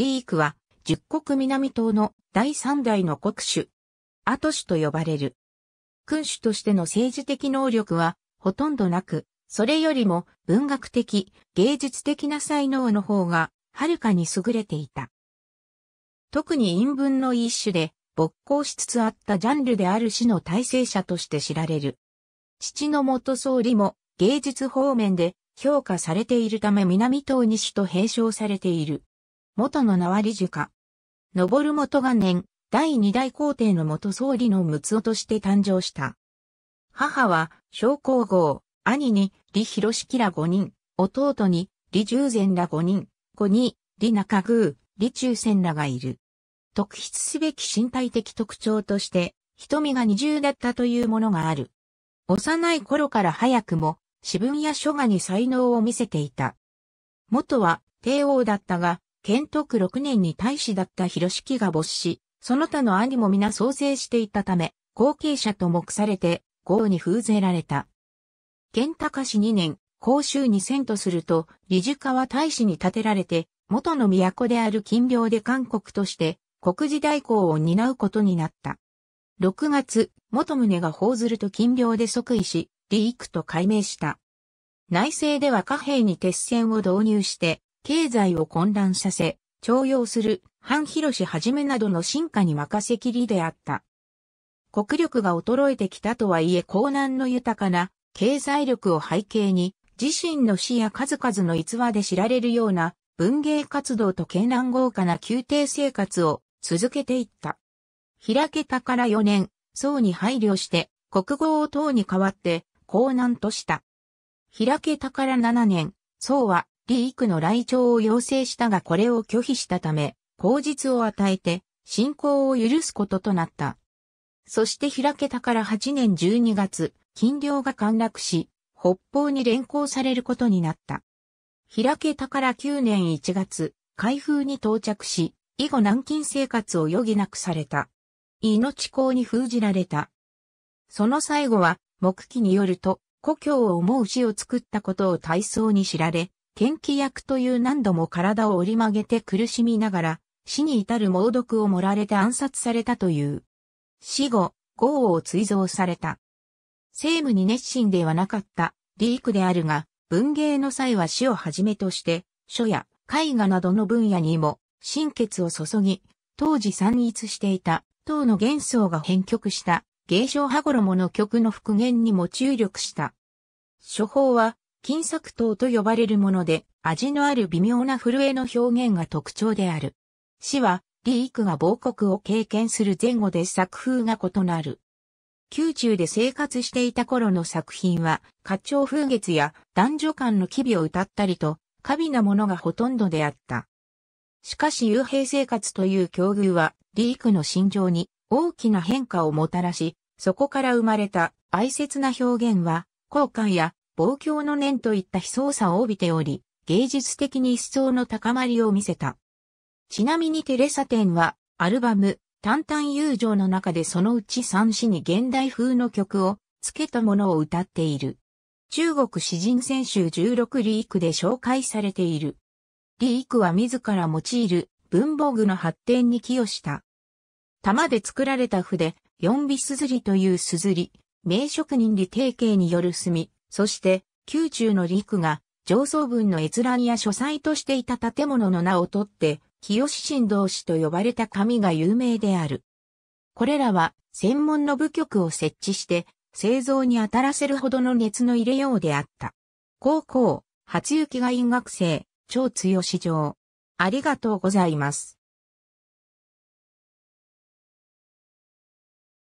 リークは、十国南島の第三代の国主、アトシと呼ばれる。君主としての政治的能力は、ほとんどなく、それよりも文学的、芸術的な才能の方が、はるかに優れていた。特に陰文の一種で、勃興しつつあったジャンルである死の体制者として知られる。父の元総理も芸術方面で評価されているため南東に首と併称されている。元の名は理事家。登る元元年、第二代皇帝の元総理の睦夫として誕生した。母は、小皇后、兄に、李広式ら五人、弟に、李従前ら五人、子に、李中宮、李中仙らがいる。特筆すべき身体的特徴として、瞳が二重だったというものがある。幼い頃から早くも、詩文や書画に才能を見せていた。元は帝王だったが、建徳6年に大使だった広敷が没し、その他の兄も皆創生していたため、後継者と目されて、豪に風ぜられた。建高氏2年、公州に遷とすると、理事は大使に建てられて、元の都である金領で韓国として、国事代行を担うことになった。6月、元宗が報ずると金領で即位し、李育と改名した。内政では貨幣に鉄線を導入して、経済を混乱させ、徴用する、反広はじめなどの進化に任せきりであった。国力が衰えてきたとはいえ江南の豊かな経済力を背景に、自身の死や数々の逸話で知られるような文芸活動と絢爛豪華な宮廷生活を続けていった。開けたから4年、宋に配慮して国語を唐に代わって江南とした。開けたから7年、宋は李育の来庁を要請したがこれを拒否したため、口実を与えて、信仰を許すこととなった。そして開けたから8年12月、金領が陥落し、北方に連行されることになった。開けたから9年1月、開封に到着し、以後軟禁生活を余儀なくされた。命公に封じられた。その最後は、目記によると、故郷を思う死を作ったことを大層に知られ、元気役という何度も体を折り曲げて苦しみながら、死に至る猛毒を盛られて暗殺されたという。死後、豪を追贈された。政務に熱心ではなかったリークであるが、文芸の際は死をはじめとして、書や絵画などの分野にも心血を注ぎ、当時散逸していた唐の幻想が編曲した芸商羽衣の曲の復元にも注力した。処方は金作糖と呼ばれるもので、味のある微妙な震えの表現が特徴である。詩は、リークが亡国を経験する前後で作風が異なる。宮中で生活していた頃の作品は、花鳥風月や男女間の機微を歌ったりと、過微なものがほとんどであった。しかし幽閉生活という境遇は、リークの心情に大きな変化をもたらし、そこから生まれた哀切な表現は、後悔や望郷の念といった悲壮さを帯びており、芸術的に一層の高まりを見せた。ちなみにテレサテンは、アルバム、淡々友情の中でそのうち3詩に現代風の曲を、付けたものを歌っている。中国詩人選手16リークで紹介されている。リークは自ら用いる文房具の発展に寄与した。玉で作られた筆、四尾すずりというすずり、名職人理定型による墨、そして、宮中の陸が、上層文の閲覧や書斎としていた建物の名をとって、清神道士と呼ばれた神が有名である。これらは、専門の部局を設置して、製造に当たらせるほどの熱の入れようであった。高校、初雪が院学生、超強市場。ありがとうございます。